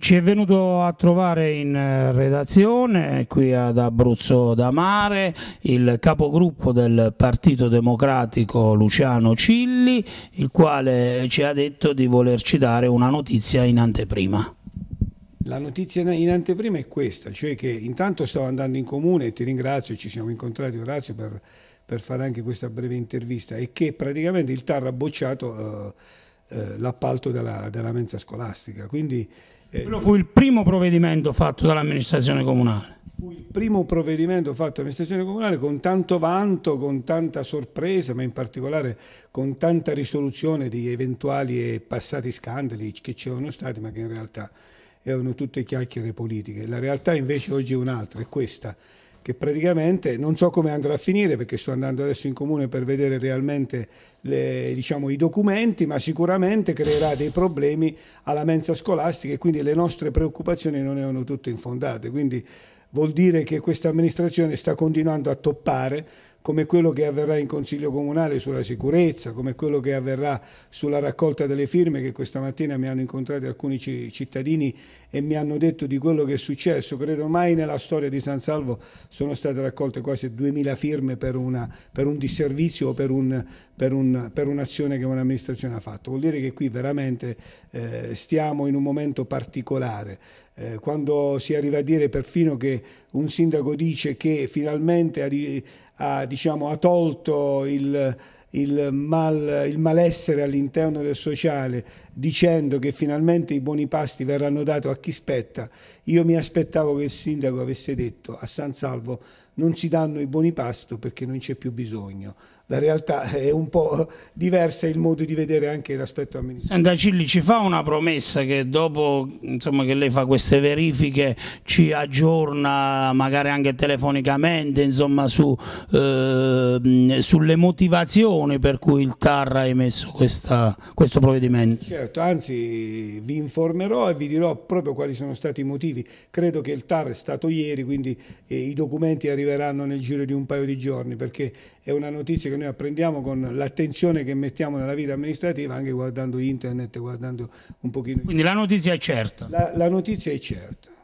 Ci è venuto a trovare in eh, redazione qui ad Abruzzo da Mare il capogruppo del Partito Democratico Luciano Cilli, il quale ci ha detto di volerci dare una notizia in anteprima. La notizia in anteprima è questa, cioè che intanto stavo andando in comune e ti ringrazio, ci siamo incontrati Orazio per, per fare anche questa breve intervista e che praticamente il TAR ha bocciato... Eh, eh, l'appalto della, della, mensa scolastica. Quindi, eh, Quello fu il primo provvedimento fatto dall'amministrazione comunale. Fu il primo provvedimento fatto dall'amministrazione comunale con tanto vanto, con tanta sorpresa, ma in particolare con tanta risoluzione di eventuali e passati scandali che c'erano stati, ma che in realtà erano tutte chiacchiere politiche. La realtà invece oggi è un'altra, è questa che praticamente non so come andrà a finire perché sto andando adesso in comune per vedere realmente le, diciamo, i documenti, ma sicuramente creerà dei problemi alla mensa scolastica e quindi le nostre preoccupazioni non erano tutte infondate. Quindi vuol dire che questa amministrazione sta continuando a toppare come quello che avverrà in Consiglio Comunale sulla sicurezza, come quello che avverrà sulla raccolta delle firme che questa mattina mi hanno incontrato alcuni cittadini e mi hanno detto di quello che è successo. Credo mai nella storia di San Salvo sono state raccolte quasi 2000 firme per, una, per un disservizio o per un'azione un, un che un'amministrazione ha fatto. Vuol dire che qui veramente eh, stiamo in un momento particolare eh, quando si arriva a dire perfino che un sindaco dice che finalmente ha, diciamo, ha tolto il, il, mal, il malessere all'interno del sociale dicendo che finalmente i buoni pasti verranno dati a chi spetta, io mi aspettavo che il sindaco avesse detto a San Salvo non si danno i buoni pasto perché non c'è più bisogno. La realtà è un po' diversa il modo di vedere anche l'aspetto amministrativo. Andacilli ci fa una promessa che dopo insomma, che lei fa queste verifiche ci aggiorna magari anche telefonicamente insomma, su, eh, sulle motivazioni per cui il TAR ha emesso questa, questo provvedimento. Certo, anzi vi informerò e vi dirò proprio quali sono stati i motivi. Credo che il TAR è stato ieri, quindi eh, i documenti arrivano succederanno nel giro di un paio di giorni, perché è una notizia che noi apprendiamo con l'attenzione che mettiamo nella vita amministrativa, anche guardando internet, guardando un pochino... Quindi la notizia è certa. La, la notizia è certa.